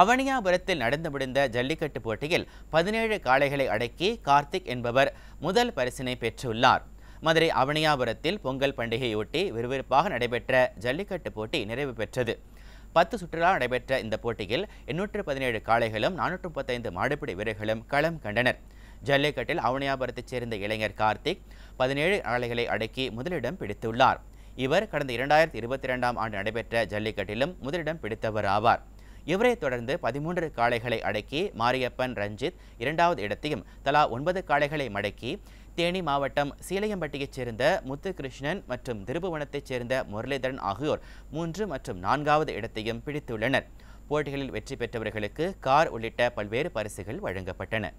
அவனியாபுரத்தில் நடந்து முடிந்த ஜல்லிக்கட்டு போட்டியில் பதினேழு காளைகளை அடக்கி கார்த்திக் என்பவர் முதல் பரிசினை பெற்றுள்ளார் மதுரை அவனியாபுரத்தில் பொங்கல் பண்டிகையொட்டி விறுவிறுப்பாக நடைபெற்ற ஜல்லிக்கட்டு போட்டி நிறைவு பெற்றது பத்து சுற்றுலா நடைபெற்ற இந்த போட்டியில் எண்ணூற்று பதினேழு காளைகளும் நானூற்று முப்பத்தைந்து மாடுபிடி வீரர்களும் களம் கண்டனர் ஜல்லிக்கட்டில் அவனியாபுரத்தைச் சேர்ந்த இளைஞர் கார்த்திக் பதினேழு ஆலைகளை அடக்கி முதலிடம் பிடித்துள்ளார் இவர் கடந்த இரண்டாயிரத்தி இருபத்தி இரண்டாம் ஆண்டு நடைபெற்ற ஜல்லிக்கட்டிலும் முதலிடம் பிடித்தவர் ஆவார் இவரை தொடர்ந்து பதிமூன்று காளைகளை அடக்கி மாரியப்பன் ரஞ்சித் இரண்டாவது இடத்தையும் தலா ஒன்பது காளைகளை மடக்கி தேனி மாவட்டம் சீலையம்பட்டியைச் சேர்ந்த முத்துகிருஷ்ணன் மற்றும் திருபுவனத்தைச் சேர்ந்த முரளிதரன் ஆகியோர் மூன்று மற்றும் நான்காவது இடத்தையும் பிடித்துள்ளனர் போட்டிகளில் வெற்றி பெற்றவர்களுக்கு கார் உள்ளிட்ட பல்வேறு பரிசுகள் வழங்கப்பட்டன